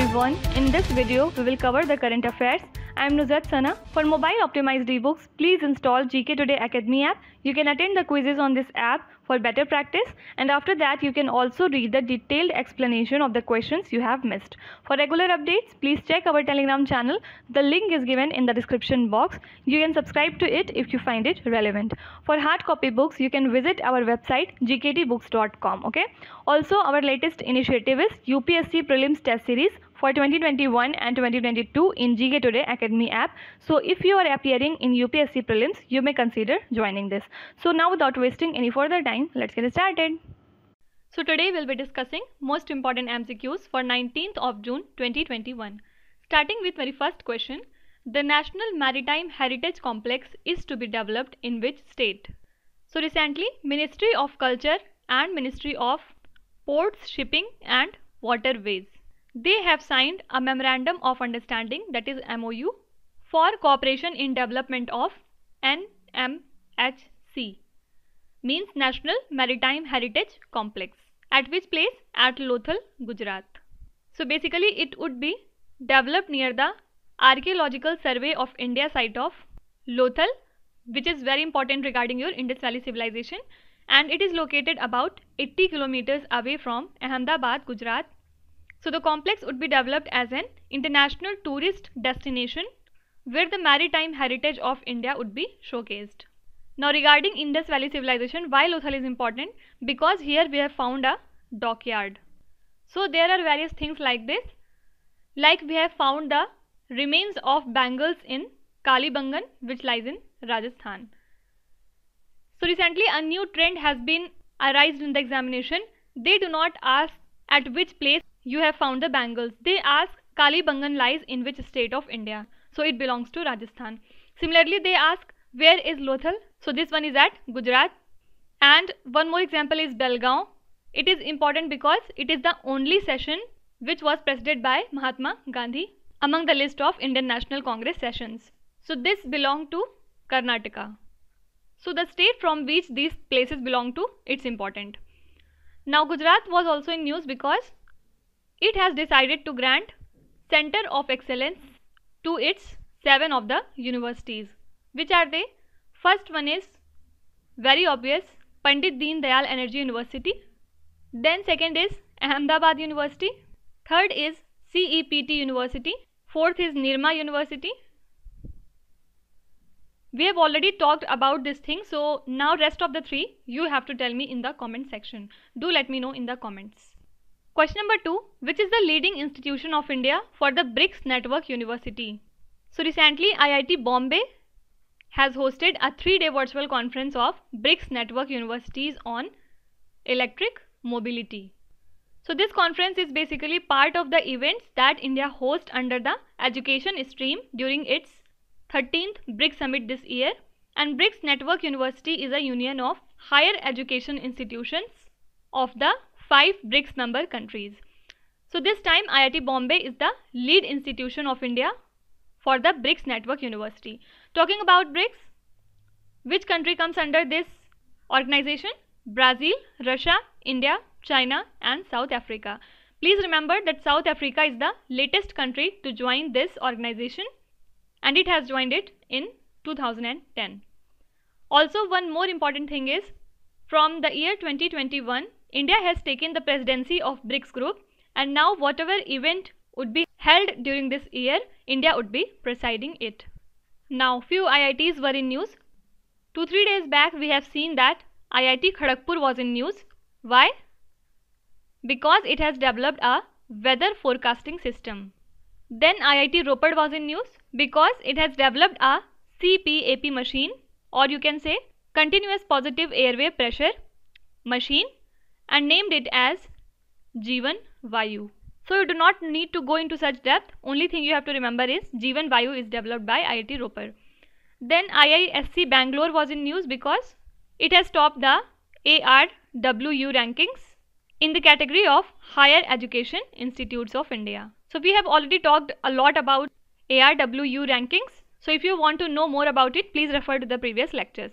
everyone. In this video, we will cover the current affairs. I am Nuzat Sana. For mobile optimized ebooks, please install GK Today Academy app. You can attend the quizzes on this app for better practice and after that you can also read the detailed explanation of the questions you have missed. For regular updates, please check our Telegram channel. The link is given in the description box. You can subscribe to it if you find it relevant. For hard copy books, you can visit our website gktbooks.com, okay? Also, our latest initiative is UPSC Prelims Test Series for 2021 and 2022 in GK Today Academy app. So if you are appearing in UPSC prelims, you may consider joining this. So now without wasting any further time, let's get started. So today we'll be discussing most important MCQs for 19th of June 2021. Starting with very first question, the National Maritime Heritage Complex is to be developed in which state? So recently, Ministry of Culture and Ministry of Ports, Shipping and Waterways they have signed a Memorandum of Understanding that is MOU for cooperation in development of NMHC means National Maritime Heritage Complex at which place at Lothal, Gujarat. So basically it would be developed near the Archaeological Survey of India site of Lothal which is very important regarding your Indus Valley civilization and it is located about 80 kilometers away from Ahmedabad, Gujarat so the complex would be developed as an international tourist destination where the maritime heritage of India would be showcased. Now regarding Indus Valley civilization, why Lothal is important? Because here we have found a dockyard. So there are various things like this. Like we have found the remains of bangles in Kalibangan which lies in Rajasthan. So recently a new trend has been arised in the examination. They do not ask at which place you have found the bangles. They ask Kali Bangan lies in which state of India. So it belongs to Rajasthan. Similarly, they ask where is Lothal. So this one is at Gujarat. And one more example is Belgaum. It is important because it is the only session which was presided by Mahatma Gandhi among the list of Indian National Congress sessions. So this belongs to Karnataka. So the state from which these places belong to, it's important. Now Gujarat was also in news because it has decided to grant center of excellence to its seven of the universities. Which are they? First one is very obvious Pandit Deen Dayal Energy University. Then second is Ahmedabad University. Third is CEPT University. Fourth is Nirma University. We have already talked about this thing. So now rest of the three you have to tell me in the comment section. Do let me know in the comments. Question number 2 Which is the leading institution of India for the BRICS Network University? So recently IIT Bombay has hosted a 3-day virtual conference of BRICS Network Universities on electric mobility. So this conference is basically part of the events that India hosts under the education stream during its 13th BRICS Summit this year and BRICS Network University is a union of higher education institutions of the five BRICS member countries. So this time IIT Bombay is the lead institution of India for the BRICS Network University. Talking about BRICS, which country comes under this organization? Brazil, Russia, India, China and South Africa. Please remember that South Africa is the latest country to join this organization and it has joined it in 2010. Also one more important thing is from the year 2021 India has taken the presidency of BRICS group and now whatever event would be held during this year, India would be presiding it. Now few IITs were in news. 2-3 days back we have seen that IIT Kharagpur was in news. Why? Because it has developed a weather forecasting system. Then IIT Ropad was in news because it has developed a CPAP machine or you can say continuous positive airway pressure machine and named it as Jeevan Vayu. So you do not need to go into such depth. Only thing you have to remember is Jeevan Vayu is developed by IIT Roper. Then IISC Bangalore was in news because it has topped the ARWU rankings in the category of Higher Education Institutes of India. So we have already talked a lot about ARWU rankings. So if you want to know more about it, please refer to the previous lectures.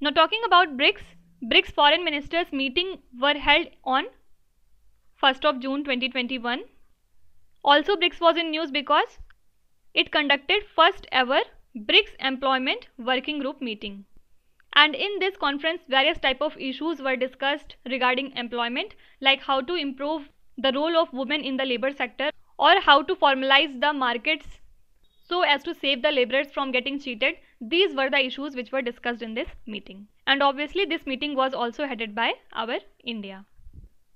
Now talking about BRICS, BRICS foreign ministers meeting were held on 1st of June 2021. Also BRICS was in news because it conducted first ever BRICS employment working group meeting. And in this conference various type of issues were discussed regarding employment like how to improve the role of women in the labor sector or how to formalize the markets so as to save the laborers from getting cheated. These were the issues which were discussed in this meeting and obviously this meeting was also headed by our India.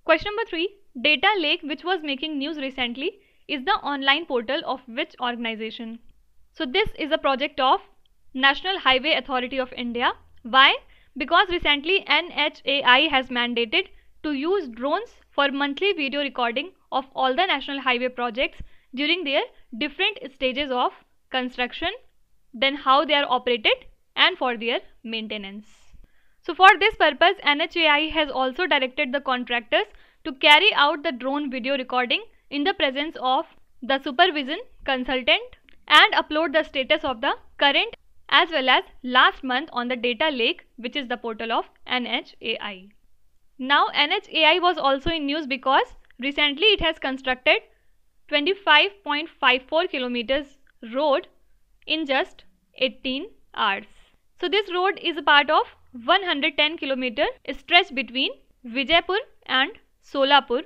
Question number 3 Data Lake which was making news recently is the online portal of which organization? So this is a project of National Highway Authority of India. Why? Because recently NHAI has mandated to use drones for monthly video recording of all the national highway projects during their different stages of construction, then how they are operated and for their maintenance. So for this purpose, NHAI has also directed the contractors to carry out the drone video recording in the presence of the supervision consultant and upload the status of the current as well as last month on the data lake which is the portal of NHAI. Now NHAI was also in news because recently it has constructed 25.54 kilometers road in just 18 hours. So this road is a part of 110 km stretch between Vijaypur and Solapur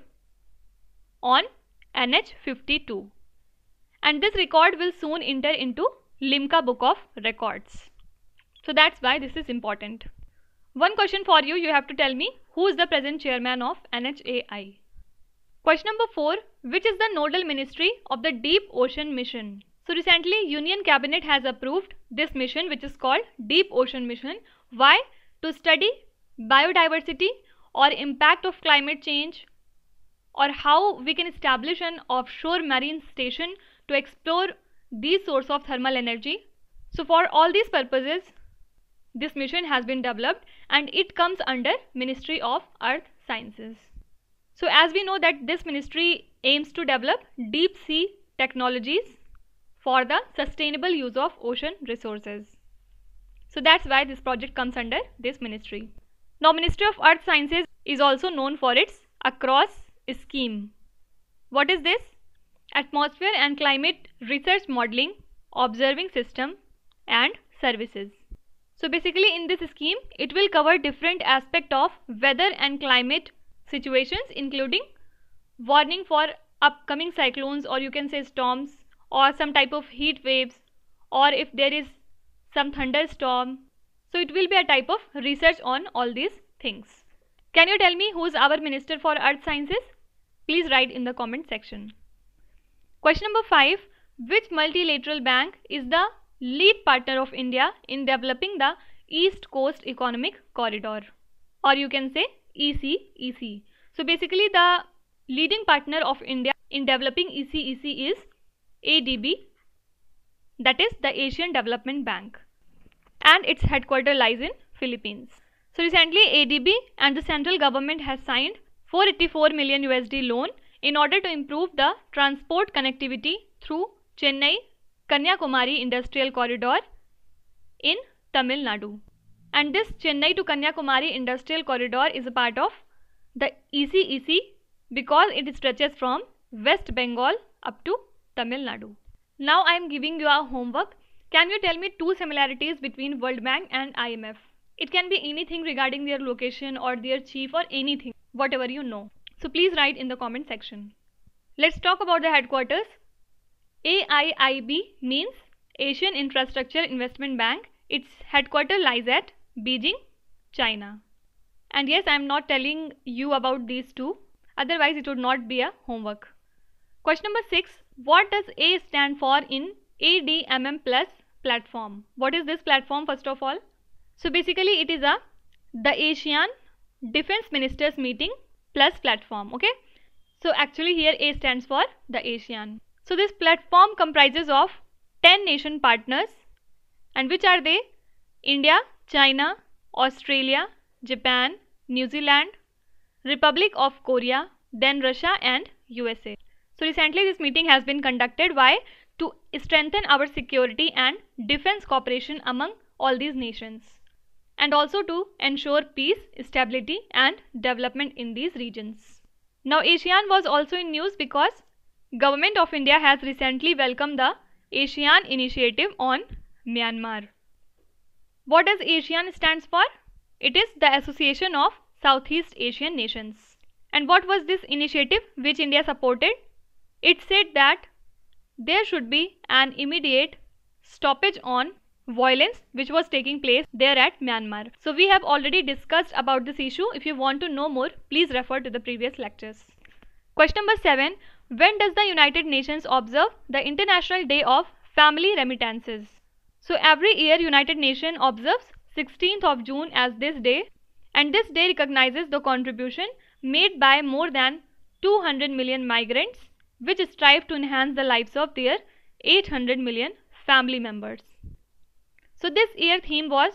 on NH 52 and this record will soon enter into Limca book of records. So that's why this is important. One question for you, you have to tell me who is the present chairman of NHAI. Question number 4, which is the nodal ministry of the Deep Ocean Mission? So recently Union Cabinet has approved this mission which is called Deep Ocean Mission. Why? To study biodiversity or impact of climate change or how we can establish an offshore marine station to explore these source of thermal energy. So for all these purposes, this mission has been developed and it comes under Ministry of Earth Sciences. So as we know that this ministry aims to develop deep sea technologies for the sustainable use of ocean resources. So that's why this project comes under this ministry. Now Ministry of Earth Sciences is also known for its ACROSS scheme. What is this? Atmosphere and Climate Research Modeling, Observing System and Services. So basically in this scheme, it will cover different aspect of weather and climate situations including warning for upcoming cyclones or you can say storms, or some type of heat waves or if there is some thunderstorm. So it will be a type of research on all these things. Can you tell me who is our Minister for Earth Sciences? Please write in the comment section. Question number 5. Which multilateral bank is the lead partner of India in developing the East Coast Economic Corridor? Or you can say ECEC. So basically the leading partner of India in developing ECEC is ADB that is the Asian Development Bank and its headquarters lies in Philippines. So recently ADB and the central government has signed 484 million USD loan in order to improve the transport connectivity through Chennai Kanyakumari Industrial Corridor in Tamil Nadu. And this Chennai to Kanyakumari Industrial Corridor is a part of the ECEC because it stretches from West Bengal up to Tamil Nadu. Now I am giving you our homework. Can you tell me two similarities between World Bank and IMF? It can be anything regarding their location or their chief or anything, whatever you know. So please write in the comment section. Let's talk about the headquarters. AIIB means Asian Infrastructure Investment Bank. Its headquarters lies at Beijing, China. And yes, I am not telling you about these two, otherwise, it would not be a homework. Question number 6 what does A stand for in ADMM plus platform? What is this platform first of all? So basically it is a the ASEAN Defense Ministers Meeting plus platform. Okay. So actually here A stands for the ASEAN. So this platform comprises of 10 nation partners and which are they? India, China, Australia, Japan, New Zealand, Republic of Korea, then Russia and USA. So recently this meeting has been conducted why to strengthen our security and defense cooperation among all these nations and also to ensure peace, stability and development in these regions. Now ASEAN was also in news because Government of India has recently welcomed the ASEAN initiative on Myanmar. What does ASEAN stands for? It is the Association of Southeast Asian Nations. And what was this initiative which India supported? It said that there should be an immediate stoppage on violence which was taking place there at Myanmar. So we have already discussed about this issue. If you want to know more, please refer to the previous lectures. Question number 7. When does the United Nations observe the International Day of Family Remittances? So every year United Nations observes 16th of June as this day and this day recognizes the contribution made by more than 200 million migrants which strive to enhance the lives of their 800 million family members. So this year theme was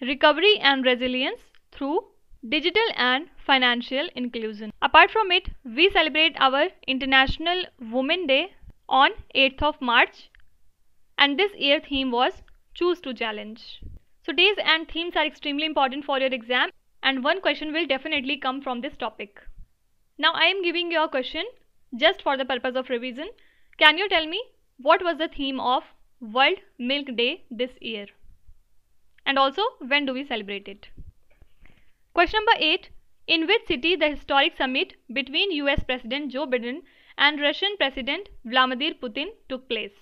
recovery and resilience through digital and financial inclusion. Apart from it, we celebrate our International Women Day on 8th of March and this year theme was choose to challenge. So days and themes are extremely important for your exam and one question will definitely come from this topic. Now I am giving you a question just for the purpose of revision, can you tell me what was the theme of World Milk Day this year? And also, when do we celebrate it? Question number 8. In which city the historic summit between US President Joe Biden and Russian President Vladimir Putin took place?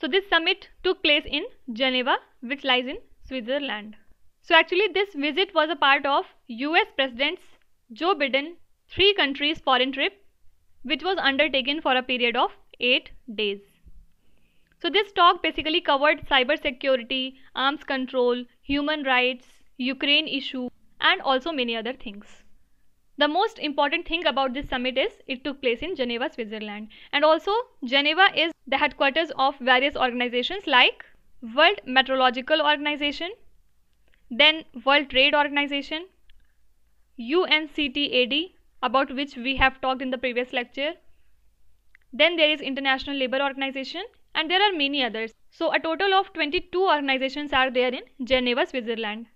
So this summit took place in Geneva, which lies in Switzerland. So actually this visit was a part of US President's Joe Biden three countries foreign trip which was undertaken for a period of 8 days. So this talk basically covered cyber security, arms control, human rights, Ukraine issue and also many other things. The most important thing about this summit is it took place in Geneva, Switzerland. And also Geneva is the headquarters of various organizations like World Meteorological Organization, then World Trade Organization, UNCTAD about which we have talked in the previous lecture. Then there is International Labour Organization and there are many others. So a total of 22 organizations are there in Geneva, Switzerland.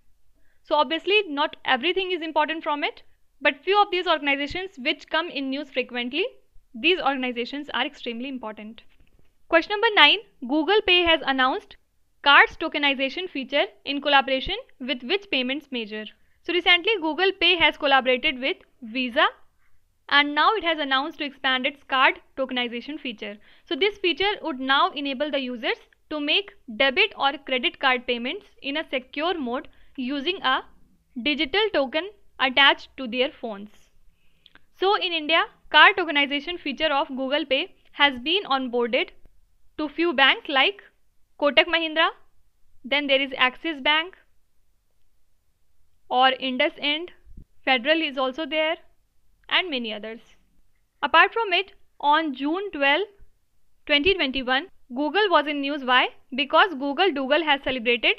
So obviously not everything is important from it, but few of these organizations which come in news frequently, these organizations are extremely important. Question number 9. Google Pay has announced cards tokenization feature in collaboration with which payments major? So recently Google Pay has collaborated with Visa and now it has announced to expand its card tokenization feature. So this feature would now enable the users to make debit or credit card payments in a secure mode using a digital token attached to their phones. So in India, card tokenization feature of Google Pay has been onboarded to few banks like Kotak Mahindra, then there is Axis Bank, or End, Federal is also there and many others. Apart from it, on June 12, 2021, Google was in news. Why? Because Google Dougal has celebrated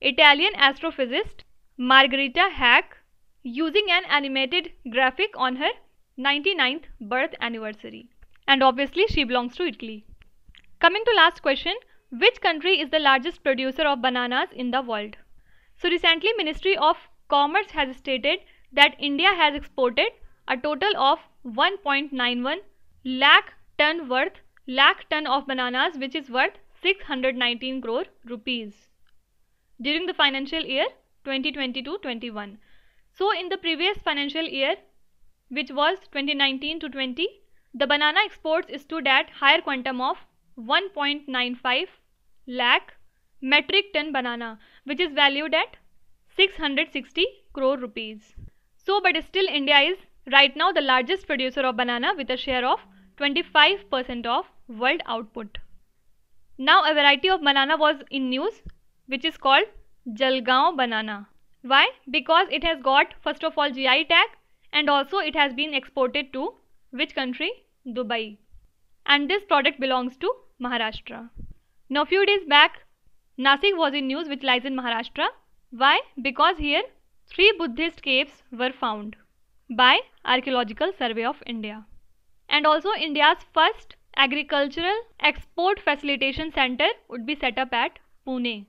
Italian astrophysicist Margherita Hack using an animated graphic on her 99th birth anniversary. And obviously, she belongs to Italy. Coming to last question, which country is the largest producer of bananas in the world? So recently, Ministry of Commerce has stated that India has exported a total of 1.91 lakh ton worth lakh ton of bananas which is worth 619 crore rupees during the financial year 2022-21 so in the previous financial year which was 2019 to 20 the banana exports stood at higher quantum of 1.95 lakh metric ton banana which is valued at 660 crore rupees. So but still India is right now the largest producer of banana with a share of 25% of world output. Now a variety of banana was in news which is called Jalgaon banana. Why? Because it has got first of all GI tag and also it has been exported to which country? Dubai. And this product belongs to Maharashtra. Now few days back Nasik was in news which lies in Maharashtra why? Because here three Buddhist caves were found by Archaeological Survey of India. And also India's first agricultural export facilitation center would be set up at Pune.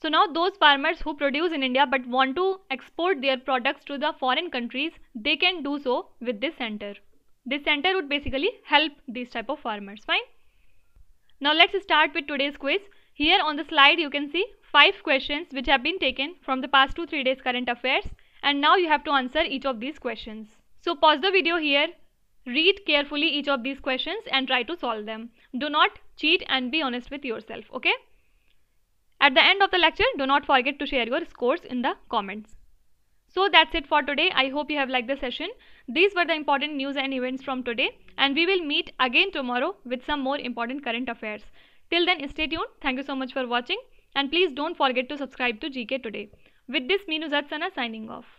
So now those farmers who produce in India but want to export their products to the foreign countries, they can do so with this center. This center would basically help these type of farmers, fine? Now let's start with today's quiz. Here on the slide you can see five questions which have been taken from the past 2-3 days current affairs and now you have to answer each of these questions. So pause the video here, read carefully each of these questions and try to solve them. Do not cheat and be honest with yourself, okay? At the end of the lecture, do not forget to share your scores in the comments. So that's it for today. I hope you have liked the session. These were the important news and events from today and we will meet again tomorrow with some more important current affairs. Till then, stay tuned. Thank you so much for watching and please don't forget to subscribe to GK Today. With this, Meenu Zatsana signing off.